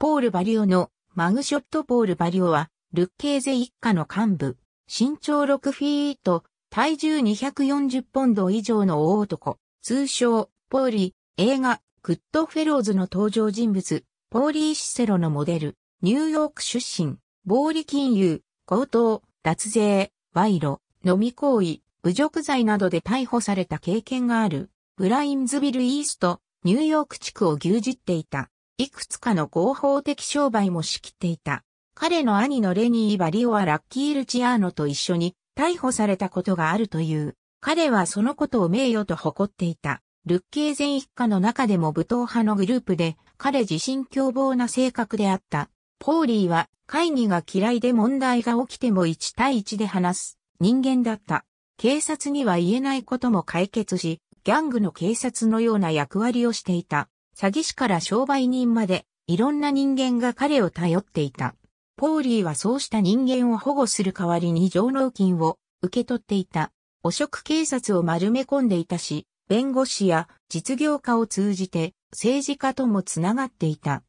ポール・バリオのマグショットポール・バリオは、ルッケーゼ一家の幹部、身長6フィート、体重240ポンド以上の大男、通称、ポーリー、映画、グッドフェローズの登場人物、ポーリー・シセロのモデル、ニューヨーク出身、暴利金融、強盗、脱税、賄賂、飲み行為、侮辱罪などで逮捕された経験がある、ブラインズビル・イースト、ニューヨーク地区を牛耳っていた。いくつかの合法的商売も仕切っていた。彼の兄のレニー・バリオはラッキー・ルチアーノと一緒に逮捕されたことがあるという。彼はそのことを名誉と誇っていた。ルッケー全一家の中でも武闘派のグループで、彼自身凶暴な性格であった。ポーリーは会議が嫌いで問題が起きても1対1で話す人間だった。警察には言えないことも解決し、ギャングの警察のような役割をしていた。詐欺師から商売人まで、いろんな人間が彼を頼っていた。ポーリーはそうした人間を保護する代わりに上納金を受け取っていた。汚職警察を丸め込んでいたし、弁護士や実業家を通じて政治家ともつながっていた。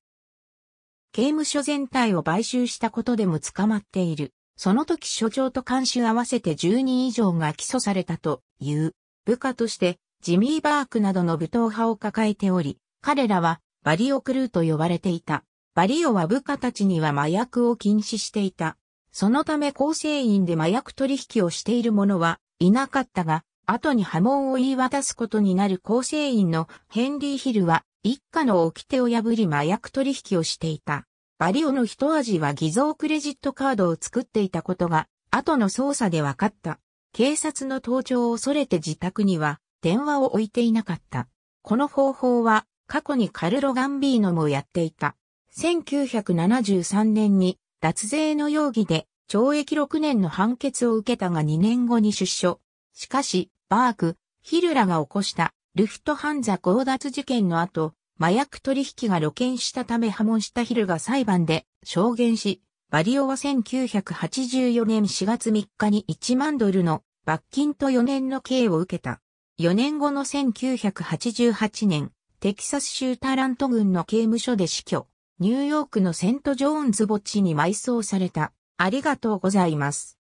刑務所全体を買収したことでも捕まっている。その時所長と監修合わせて10人以上が起訴されたという部下としてジミー・バークなどの武闘派を抱えており、彼らはバリオクルーと呼ばれていた。バリオは部下たちには麻薬を禁止していた。そのため構成員で麻薬取引をしている者はいなかったが、後に波紋を言い渡すことになる構成員のヘンリー・ヒルは一家の掟を破り麻薬取引をしていた。バリオの一味は偽造クレジットカードを作っていたことが後の捜査で分かった。警察の盗聴を恐れて自宅には電話を置いていなかった。この方法は過去にカルロ・ガンビーノもやっていた。1973年に脱税の容疑で懲役6年の判決を受けたが2年後に出所。しかし、バーク、ヒルラが起こしたルフトハンザ強奪事件の後、麻薬取引が露見したため破門したヒルが裁判で証言し、バリオは1984年4月3日に1万ドルの罰金と4年の刑を受けた。4年後の1988年、テキサス州タラント郡の刑務所で死去、ニューヨークのセント・ジョーンズ墓地に埋葬された。ありがとうございます。